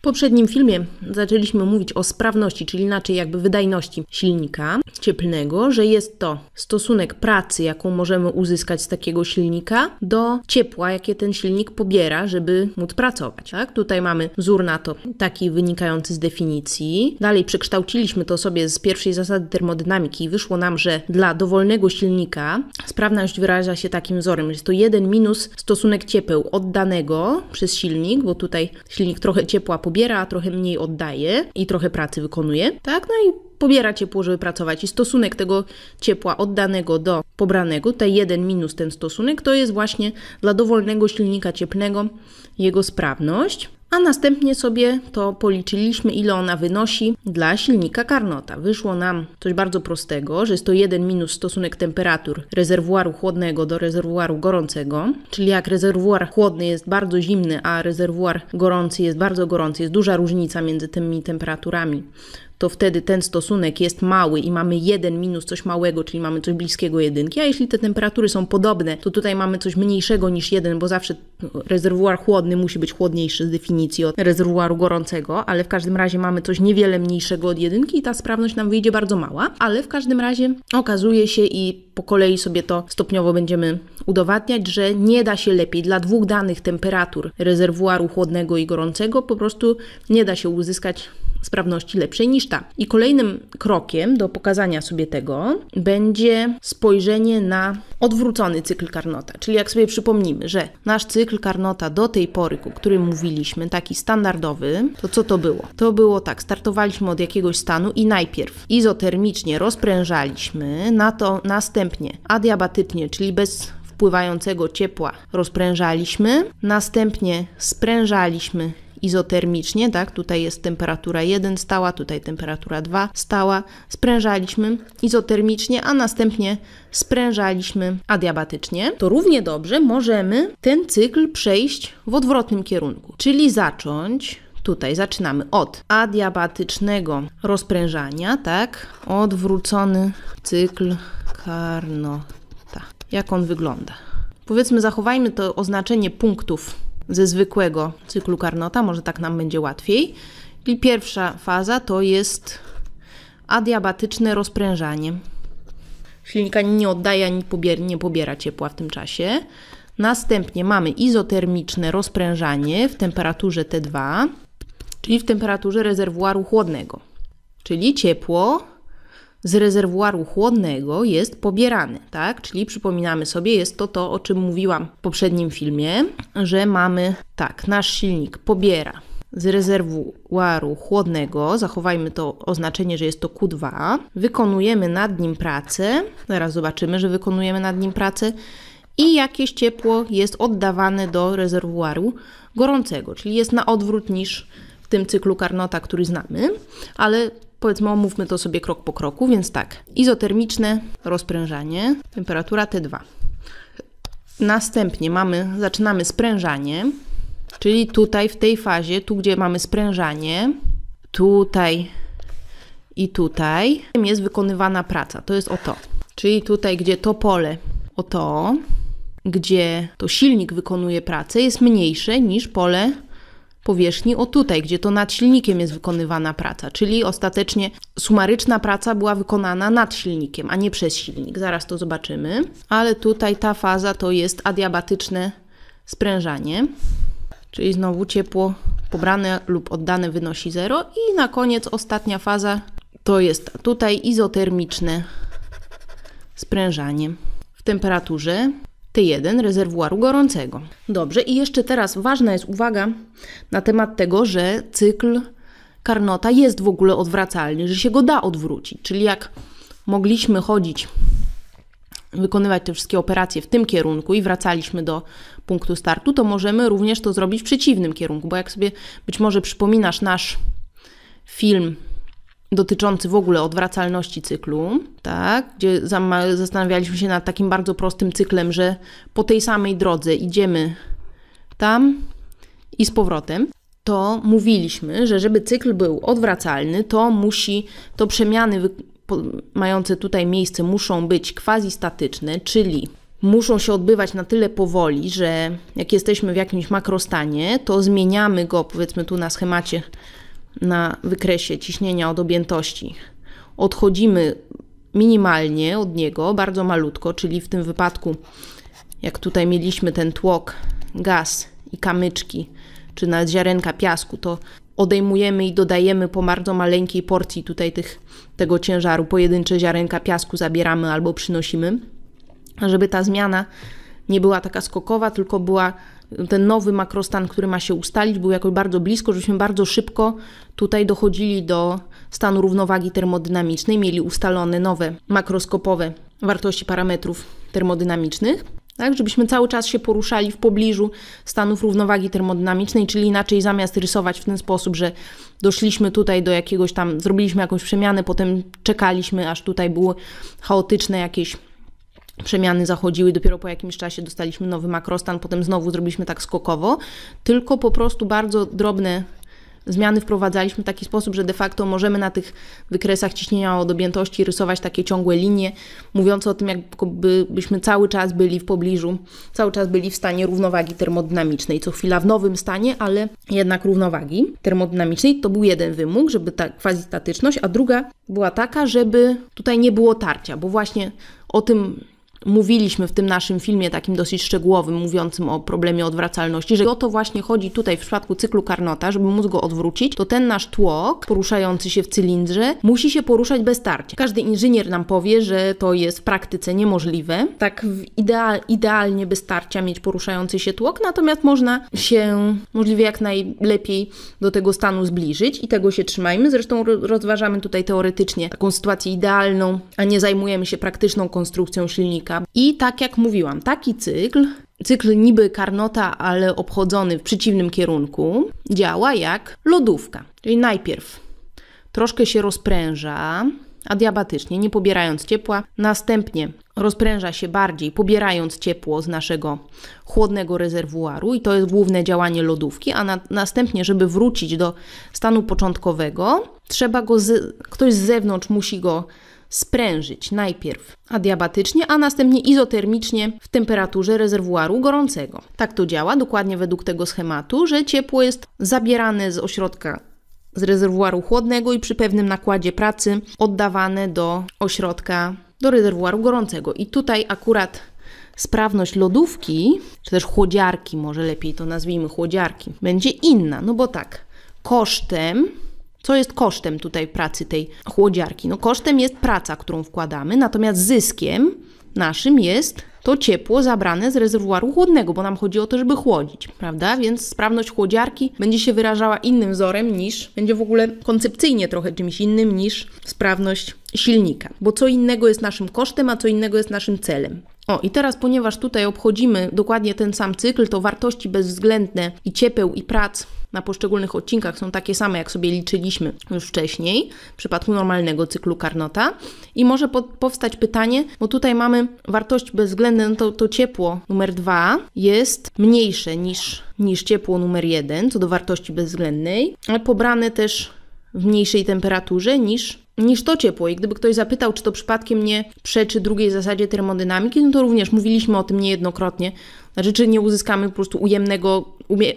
W poprzednim filmie zaczęliśmy mówić o sprawności, czyli inaczej jakby wydajności silnika cieplnego, że jest to stosunek pracy, jaką możemy uzyskać z takiego silnika do ciepła, jakie ten silnik pobiera, żeby móc pracować. Tak? Tutaj mamy wzór na to taki wynikający z definicji. Dalej przekształciliśmy to sobie z pierwszej zasady termodynamiki i wyszło nam, że dla dowolnego silnika sprawność wyraża się takim wzorem, że jest to 1 minus stosunek ciepeł oddanego przez silnik, bo tutaj silnik trochę ciepła pobiera, pobiera, a trochę mniej oddaje i trochę pracy wykonuje, tak? No i pobiera ciepło, żeby pracować. I stosunek tego ciepła oddanego do pobranego, ten jeden minus ten stosunek, to jest właśnie dla dowolnego silnika cieplnego jego sprawność a następnie sobie to policzyliśmy, ile ona wynosi dla silnika Carnota. Wyszło nam coś bardzo prostego, że jest to 1 minus stosunek temperatur rezerwuaru chłodnego do rezerwuaru gorącego, czyli jak rezerwuar chłodny jest bardzo zimny, a rezerwuar gorący jest bardzo gorący, jest duża różnica między tymi temperaturami, to wtedy ten stosunek jest mały i mamy 1 minus coś małego, czyli mamy coś bliskiego jedynki, a jeśli te temperatury są podobne, to tutaj mamy coś mniejszego niż 1, bo zawsze no, rezerwuar chłodny musi być chłodniejszy z definicji od rezerwuaru gorącego, ale w każdym razie mamy coś niewiele mniejszego od jedynki i ta sprawność nam wyjdzie bardzo mała, ale w każdym razie okazuje się i po kolei sobie to stopniowo będziemy udowadniać, że nie da się lepiej dla dwóch danych temperatur rezerwuaru chłodnego i gorącego po prostu nie da się uzyskać sprawności lepszej niż ta. I kolejnym krokiem do pokazania sobie tego będzie spojrzenie na odwrócony cykl Carnota. Czyli jak sobie przypomnimy, że nasz cykl Carnota do tej pory, o którym mówiliśmy, taki standardowy, to co to było? To było tak, startowaliśmy od jakiegoś stanu i najpierw izotermicznie rozprężaliśmy, na to następnie adiabatycznie, czyli bez wpływającego ciepła rozprężaliśmy, następnie sprężaliśmy izotermicznie, tak? Tutaj jest temperatura 1 stała, tutaj temperatura 2 stała. Sprężaliśmy izotermicznie, a następnie sprężaliśmy adiabatycznie. To równie dobrze możemy ten cykl przejść w odwrotnym kierunku, czyli zacząć tutaj zaczynamy od adiabatycznego rozprężania, tak? Odwrócony cykl Carnota. Jak on wygląda? Powiedzmy, zachowajmy to oznaczenie punktów ze zwykłego cyklu Carnota, może tak nam będzie łatwiej. I pierwsza faza to jest adiabatyczne rozprężanie. Silnika nie oddaje, ani pobier nie pobiera ciepła w tym czasie. Następnie mamy izotermiczne rozprężanie w temperaturze T2, czyli w temperaturze rezerwuaru chłodnego. Czyli ciepło z rezerwuaru chłodnego jest pobierany, tak? Czyli przypominamy sobie, jest to to, o czym mówiłam w poprzednim filmie, że mamy tak, nasz silnik pobiera z rezerwuaru chłodnego, zachowajmy to oznaczenie, że jest to Q2, wykonujemy nad nim pracę, zaraz zobaczymy, że wykonujemy nad nim pracę i jakieś ciepło jest oddawane do rezerwuaru gorącego, czyli jest na odwrót niż w tym cyklu Carnota, który znamy, ale Powiedzmy, omówmy to sobie krok po kroku, więc tak. Izotermiczne rozprężanie, temperatura T2. Następnie mamy, zaczynamy sprężanie, czyli tutaj w tej fazie, tu gdzie mamy sprężanie, tutaj i tutaj jest wykonywana praca. To jest o to. Czyli tutaj, gdzie to pole o to, gdzie to silnik wykonuje pracę, jest mniejsze niż pole powierzchni, o tutaj, gdzie to nad silnikiem jest wykonywana praca, czyli ostatecznie sumaryczna praca była wykonana nad silnikiem, a nie przez silnik. Zaraz to zobaczymy, ale tutaj ta faza to jest adiabatyczne sprężanie, czyli znowu ciepło pobrane lub oddane wynosi 0 i na koniec ostatnia faza to jest tutaj izotermiczne sprężanie w temperaturze T1 rezerwuaru gorącego. Dobrze, i jeszcze teraz ważna jest uwaga na temat tego, że cykl karnota jest w ogóle odwracalny, że się go da odwrócić. Czyli jak mogliśmy chodzić, wykonywać te wszystkie operacje w tym kierunku i wracaliśmy do punktu startu, to możemy również to zrobić w przeciwnym kierunku, bo jak sobie być może przypominasz nasz film dotyczący w ogóle odwracalności cyklu, tak? gdzie zastanawialiśmy się nad takim bardzo prostym cyklem, że po tej samej drodze idziemy tam i z powrotem, to mówiliśmy, że żeby cykl był odwracalny, to musi, to przemiany mające tutaj miejsce muszą być quasi-statyczne, czyli muszą się odbywać na tyle powoli, że jak jesteśmy w jakimś makrostanie, to zmieniamy go, powiedzmy tu na schemacie na wykresie ciśnienia od objętości odchodzimy minimalnie od niego, bardzo malutko, czyli w tym wypadku, jak tutaj mieliśmy ten tłok, gaz i kamyczki, czy nawet ziarenka piasku, to odejmujemy i dodajemy po bardzo maleńkiej porcji tutaj tych, tego ciężaru, pojedyncze ziarenka piasku zabieramy albo przynosimy, żeby ta zmiana nie była taka skokowa, tylko była ten nowy makrostan, który ma się ustalić, był jakoś bardzo blisko, żebyśmy bardzo szybko tutaj dochodzili do stanu równowagi termodynamicznej, mieli ustalone nowe makroskopowe wartości parametrów termodynamicznych, tak, żebyśmy cały czas się poruszali w pobliżu stanów równowagi termodynamicznej, czyli inaczej zamiast rysować w ten sposób, że doszliśmy tutaj do jakiegoś tam, zrobiliśmy jakąś przemianę, potem czekaliśmy, aż tutaj były chaotyczne jakieś przemiany zachodziły, dopiero po jakimś czasie dostaliśmy nowy makrostan, potem znowu zrobiliśmy tak skokowo, tylko po prostu bardzo drobne zmiany wprowadzaliśmy w taki sposób, że de facto możemy na tych wykresach ciśnienia od objętości rysować takie ciągłe linie, mówiące o tym, jakbyśmy cały czas byli w pobliżu, cały czas byli w stanie równowagi termodynamicznej, co chwila w nowym stanie, ale jednak równowagi termodynamicznej. To był jeden wymóg, żeby ta quasi statyczność, a druga była taka, żeby tutaj nie było tarcia, bo właśnie o tym mówiliśmy w tym naszym filmie takim dosyć szczegółowym, mówiącym o problemie odwracalności, że o to właśnie chodzi tutaj w przypadku cyklu Carnota, żeby móc go odwrócić, to ten nasz tłok poruszający się w cylindrze musi się poruszać bez tarcia. Każdy inżynier nam powie, że to jest w praktyce niemożliwe, tak ideal, idealnie bez tarcia mieć poruszający się tłok, natomiast można się możliwie jak najlepiej do tego stanu zbliżyć i tego się trzymajmy. Zresztą rozważamy tutaj teoretycznie taką sytuację idealną, a nie zajmujemy się praktyczną konstrukcją silnika, i tak jak mówiłam, taki cykl, cykl niby karnota, ale obchodzony w przeciwnym kierunku, działa jak lodówka. Czyli najpierw troszkę się rozpręża, adiabatycznie, nie pobierając ciepła. Następnie rozpręża się bardziej, pobierając ciepło z naszego chłodnego rezerwuaru, i to jest główne działanie lodówki. A na, następnie, żeby wrócić do stanu początkowego, trzeba go, z, ktoś z zewnątrz musi go sprężyć najpierw adiabatycznie, a następnie izotermicznie w temperaturze rezerwuaru gorącego. Tak to działa dokładnie według tego schematu, że ciepło jest zabierane z ośrodka z rezerwuaru chłodnego i przy pewnym nakładzie pracy oddawane do ośrodka, do rezerwuaru gorącego. I tutaj akurat sprawność lodówki, czy też chłodziarki, może lepiej to nazwijmy chłodziarki, będzie inna. No bo tak, kosztem co jest kosztem tutaj pracy tej chłodziarki? No kosztem jest praca, którą wkładamy, natomiast zyskiem naszym jest to ciepło zabrane z rezerwuaru chłodnego, bo nam chodzi o to, żeby chłodzić, prawda? Więc sprawność chłodziarki będzie się wyrażała innym wzorem niż, będzie w ogóle koncepcyjnie trochę czymś innym niż sprawność silnika, bo co innego jest naszym kosztem, a co innego jest naszym celem. O i teraz, ponieważ tutaj obchodzimy dokładnie ten sam cykl, to wartości bezwzględne i ciepeł i prac na poszczególnych odcinkach są takie same, jak sobie liczyliśmy już wcześniej, w przypadku normalnego cyklu Carnota. I może po, powstać pytanie, bo tutaj mamy wartość bezwzględne, no to, to ciepło numer 2 jest mniejsze niż, niż ciepło numer 1, co do wartości bezwzględnej, ale pobrane też w mniejszej temperaturze niż niż to ciepło. I gdyby ktoś zapytał, czy to przypadkiem nie przeczy drugiej zasadzie termodynamiki, no to również mówiliśmy o tym niejednokrotnie. Znaczy, czy nie uzyskamy po prostu ujemnego,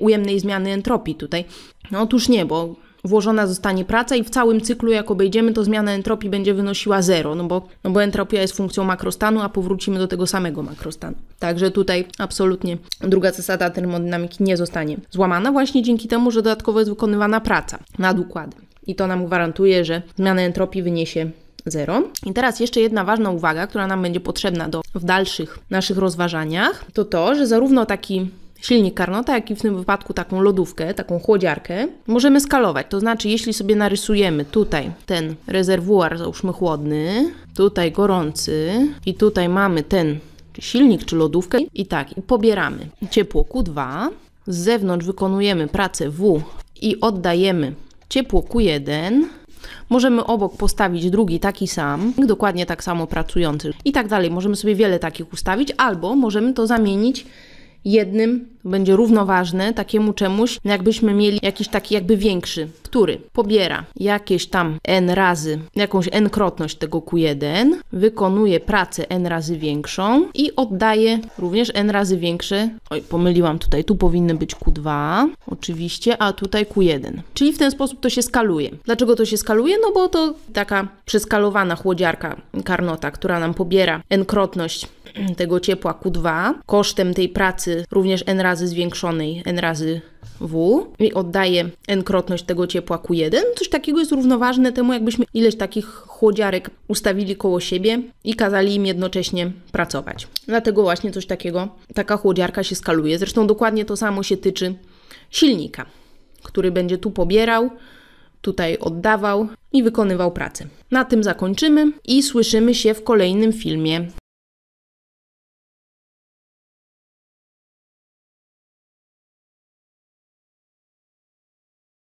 ujemnej zmiany entropii tutaj? No otóż nie, bo włożona zostanie praca i w całym cyklu, jak obejdziemy, to zmiana entropii będzie wynosiła zero, no bo, no bo entropia jest funkcją makrostanu, a powrócimy do tego samego makrostanu. Także tutaj absolutnie druga zasada termodynamiki nie zostanie złamana właśnie dzięki temu, że dodatkowo jest wykonywana praca nad układem i to nam gwarantuje, że zmiana entropii wyniesie zero. I teraz jeszcze jedna ważna uwaga, która nam będzie potrzebna do, w dalszych naszych rozważaniach, to to, że zarówno taki silnik Carnota, jak i w tym wypadku taką lodówkę, taką chłodziarkę, możemy skalować. To znaczy, jeśli sobie narysujemy tutaj ten rezerwuar, załóżmy chłodny, tutaj gorący i tutaj mamy ten silnik czy lodówkę i tak, i pobieramy ciepło Q2, z zewnątrz wykonujemy pracę W i oddajemy ciepłoku jeden. Możemy obok postawić drugi taki sam, dokładnie tak samo pracujący i tak dalej. Możemy sobie wiele takich ustawić, albo możemy to zamienić jednym będzie równoważne takiemu czemuś, jakbyśmy mieli jakiś taki jakby większy, który pobiera jakieś tam n razy, jakąś n-krotność tego Q1, wykonuje pracę n razy większą i oddaje również n razy większe, oj pomyliłam tutaj, tu powinny być Q2 oczywiście, a tutaj Q1. Czyli w ten sposób to się skaluje. Dlaczego to się skaluje? No bo to taka przeskalowana chłodziarka karnota, która nam pobiera n-krotność tego ciepła Q2 kosztem tej pracy również n razy zwiększonej n razy W i oddaję n-krotność tego ciepła Q1. Coś takiego jest równoważne temu, jakbyśmy ileś takich chłodziarek ustawili koło siebie i kazali im jednocześnie pracować. Dlatego właśnie coś takiego, taka chłodziarka się skaluje. Zresztą dokładnie to samo się tyczy silnika, który będzie tu pobierał, tutaj oddawał i wykonywał pracę. Na tym zakończymy i słyszymy się w kolejnym filmie.